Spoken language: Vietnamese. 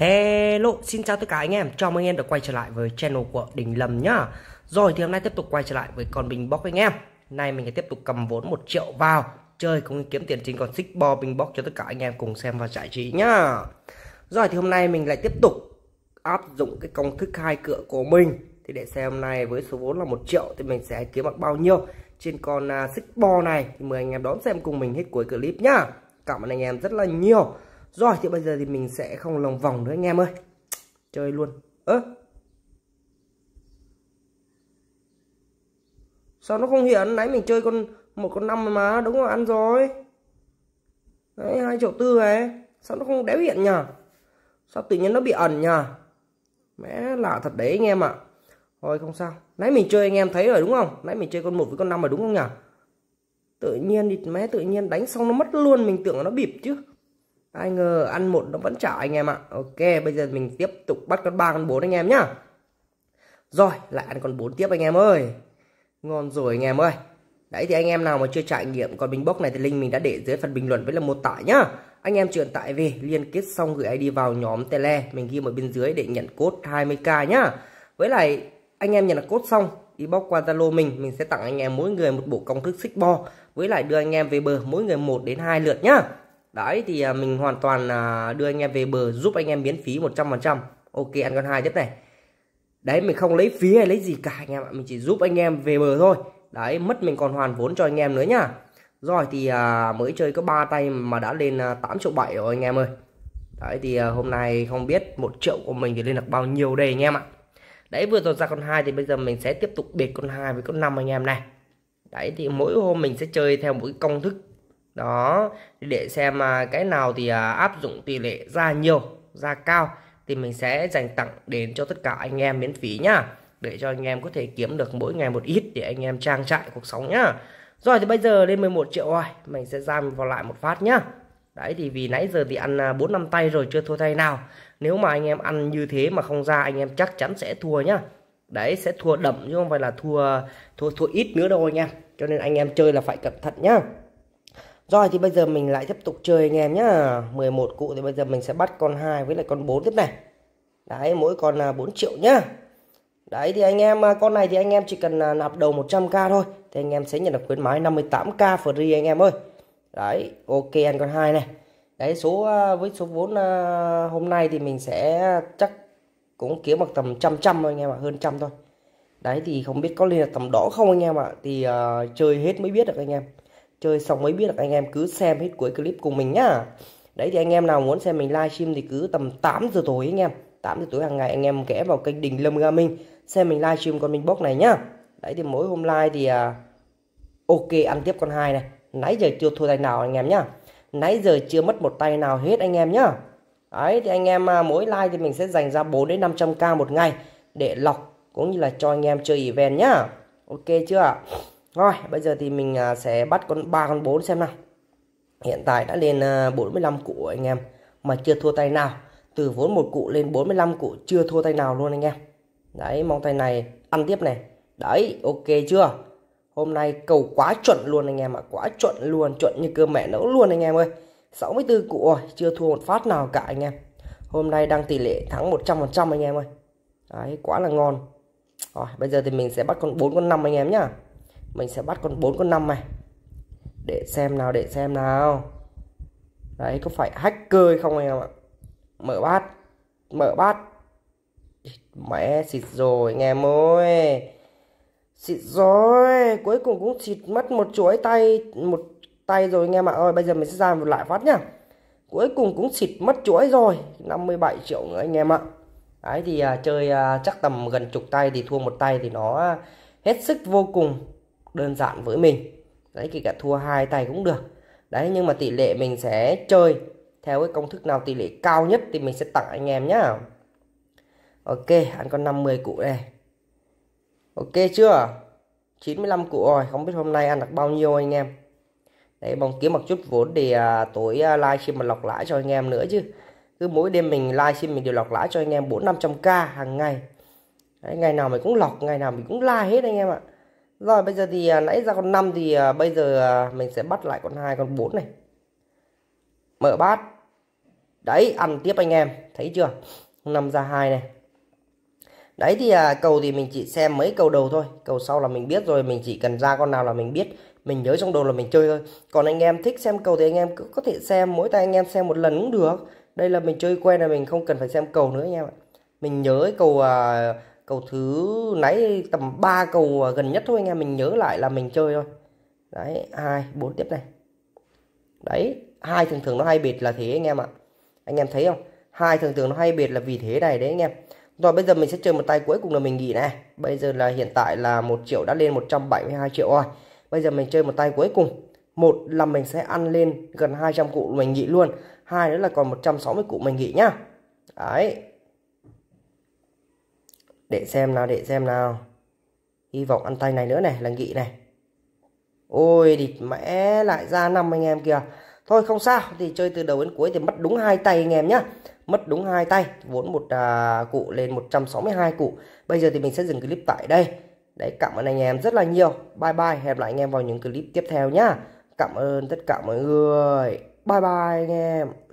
Hello, xin chào tất cả anh em, chào mừng anh em đã quay trở lại với channel của Đình Lâm nhá Rồi thì hôm nay tiếp tục quay trở lại với con bình bóc anh em Nay mình sẽ tiếp tục cầm vốn 1 triệu vào Chơi cũng kiếm tiền chính con xích bo bình bóc cho tất cả anh em cùng xem và giải trí nhá Rồi thì hôm nay mình lại tiếp tục áp dụng cái công thức hai cửa của mình Thì để xem hôm nay với số vốn là 1 triệu thì mình sẽ kiếm được bao nhiêu Trên con à, xích bo này thì mời anh em đón xem cùng mình hết cuối clip nhá Cảm ơn anh em rất là nhiều rồi thì bây giờ thì mình sẽ không lòng vòng nữa anh em ơi chơi luôn ơ à. sao nó không hiện nãy mình chơi con một con năm mà đúng rồi ăn rồi đấy hai triệu tư này sao nó không đéo hiện nhờ sao tự nhiên nó bị ẩn nhờ mẹ lạ thật đấy anh em ạ à. thôi không sao nãy mình chơi anh em thấy rồi đúng không nãy mình chơi con một với con năm rồi đúng không nhỉ tự nhiên thì mẹ tự nhiên đánh xong nó mất luôn mình tưởng nó bịp chứ ai ngờ ăn một nó vẫn trả anh em ạ ok bây giờ mình tiếp tục bắt con ba con bốn anh em nhá rồi lại ăn con bốn tiếp anh em ơi ngon rồi anh em ơi đấy thì anh em nào mà chưa trải nghiệm con bình bốc này thì linh mình đã để dưới phần bình luận với là một tải nhá anh em chuyển tải về liên kết xong gửi ID vào nhóm tele mình ghi ở bên dưới để nhận cốt 20k nhá với lại anh em nhận được cốt xong inbox qua Zalo mình mình sẽ tặng anh em mỗi người một bộ công thức xích bo với lại đưa anh em về bờ mỗi người một đến hai lượt nhá Đấy thì à, mình hoàn toàn à, đưa anh em về bờ giúp anh em miễn phí 100%. Ok ăn con hai tiếp này. Đấy mình không lấy phí hay lấy gì cả anh em ạ, mình chỉ giúp anh em về bờ thôi. Đấy mất mình còn hoàn vốn cho anh em nữa nhá. Rồi thì à, mới chơi có ba tay mà đã lên à, 8 triệu 7 rồi anh em ơi. Đấy thì hôm nay không biết một triệu của mình thì lên được bao nhiêu đây anh em ạ. Đấy vừa rồi ra con hai thì bây giờ mình sẽ tiếp tục biệt con hai với con năm anh em này. Đấy thì mỗi hôm mình sẽ chơi theo một cái công thức đó để xem à, cái nào thì à, áp dụng tỷ lệ ra nhiều ra cao thì mình sẽ dành tặng đến cho tất cả anh em miễn phí nhá để cho anh em có thể kiếm được mỗi ngày một ít để anh em trang trại cuộc sống nhá rồi thì bây giờ lên 11 triệu rồi mình sẽ giam vào lại một phát nhá đấy thì vì nãy giờ thì ăn à, bốn năm tay rồi chưa thua tay nào nếu mà anh em ăn như thế mà không ra anh em chắc chắn sẽ thua nhá đấy sẽ thua đậm chứ không phải là thua thua thua ít nữa đâu anh em cho nên anh em chơi là phải cẩn thận nhá rồi thì bây giờ mình lại tiếp tục chơi anh em nhá. 11 cụ thì bây giờ mình sẽ bắt con 2 với lại con 4 tiếp này. Đấy, mỗi con là 4 triệu nhá. Đấy thì anh em à, con này thì anh em chỉ cần à, nạp đầu 100k thôi thì anh em sẽ nhận được khuyến mãi 58k free anh em ơi. Đấy, ok ăn con 2 này. Đấy số à, với số vốn hôm nay thì mình sẽ chắc cũng kiếm được tầm trăm trăm thôi anh em ạ, hơn trăm thôi. Đấy thì không biết có lên là tầm đó không anh em ạ, thì uh, chơi hết mới biết được anh em chơi xong mới biết được anh em cứ xem hết cuối clip cùng mình nhá đấy thì anh em nào muốn xem mình livestream thì cứ tầm 8 giờ tối anh em 8 giờ tối hàng ngày anh em ghé vào kênh Đình Lâm Gaming xem mình livestream con mình bốc này nhá đấy thì mỗi hôm live thì à, ok ăn tiếp con hai này nãy giờ chưa thua tay nào anh em nhá nãy giờ chưa mất một tay nào hết anh em nhá đấy thì anh em à, mỗi like thì mình sẽ dành ra 4 đến 500k một ngày để lọc cũng như là cho anh em chơi event nhá ok chưa ạ rồi, bây giờ thì mình à, sẽ bắt con ba con 4 xem nào. Hiện tại đã lên 45 à, cụ anh em mà chưa thua tay nào. Từ vốn một cụ lên 45 cụ chưa thua tay nào luôn anh em. Đấy, mong tay này ăn tiếp này. Đấy, ok chưa? Hôm nay cầu quá chuẩn luôn anh em ạ, à. quá chuẩn luôn, chuẩn như cơm mẹ nấu luôn anh em ơi. 64 cụ chưa thua một phát nào cả anh em. Hôm nay đang tỷ lệ thắng 100% anh em ơi. Đấy, quá là ngon. Rồi, bây giờ thì mình sẽ bắt con 4 con 5 anh em nhá mình sẽ bắt con 4 con 5 này để xem nào để xem nào đấy có phải hacker hay không anh em ạ mở bát mở bát mẹ xịt rồi anh em ơi xịt rồi cuối cùng cũng xịt mất một chuỗi tay một tay rồi anh em ạ ơi bây giờ mình sẽ ra một lại phát nhá cuối cùng cũng xịt mất chuỗi rồi 57 triệu nữa anh em ạ ấy thì à, chơi à, chắc tầm gần chục tay thì thua một tay thì nó à, hết sức vô cùng đơn giản với mình đấy kể cả thua hai tay cũng được đấy nhưng mà tỷ lệ mình sẽ chơi theo cái công thức nào tỷ lệ cao nhất thì mình sẽ tặng anh em nhá ok ăn con 50 cụ này ok chưa 95 cụ rồi không biết hôm nay ăn được bao nhiêu anh em đấy mong kiếm một chút vốn để à, tối à, livestream mà lọc lãi cho anh em nữa chứ cứ mỗi đêm mình livestream mình đều lọc lãi cho anh em bốn năm k hàng ngày đấy, ngày nào mình cũng lọc ngày nào mình cũng like hết anh em ạ rồi bây giờ thì à, nãy ra con 5 thì à, bây giờ à, mình sẽ bắt lại con hai con 4 này. Mở bát. Đấy, ăn tiếp anh em, thấy chưa? năm ra hai này. Đấy thì cầu thì mình chỉ xem mấy cầu đầu thôi, cầu sau là mình biết rồi, mình chỉ cần ra con nào là mình biết, mình nhớ trong đầu là mình chơi thôi. Còn anh em thích xem cầu thì anh em cứ có thể xem, mỗi tay anh em xem một lần cũng được. Đây là mình chơi quen là mình không cần phải xem cầu nữa anh em ạ. Mình nhớ cầu à, cầu thứ nãy tầm 3 cầu à, gần nhất thôi anh em mình nhớ lại là mình chơi thôi đấy hai bốn tiếp này đấy hai thường thường nó hay biệt là thế anh em ạ anh em thấy không hai thường thường nó hay biệt là vì thế này đấy anh em rồi bây giờ mình sẽ chơi một tay cuối cùng là mình nghỉ này bây giờ là hiện tại là một triệu đã lên 172 triệu rồi bây giờ mình chơi một tay cuối cùng một là mình sẽ ăn lên gần 200 cụ mình nghỉ luôn hai nữa là còn 160 cụ mình nghỉ nhá đấy để xem nào để xem nào hy vọng ăn tay này nữa này là nghị này ôi địt mẹ lại ra năm anh em kìa thôi không sao thì chơi từ đầu đến cuối thì mất đúng hai tay anh em nhé mất đúng hai tay vốn một à, cụ lên 162 cụ bây giờ thì mình sẽ dừng clip tại đây đấy cảm ơn anh em rất là nhiều bye bye hẹn lại anh em vào những clip tiếp theo nhá cảm ơn tất cả mọi người bye bye anh em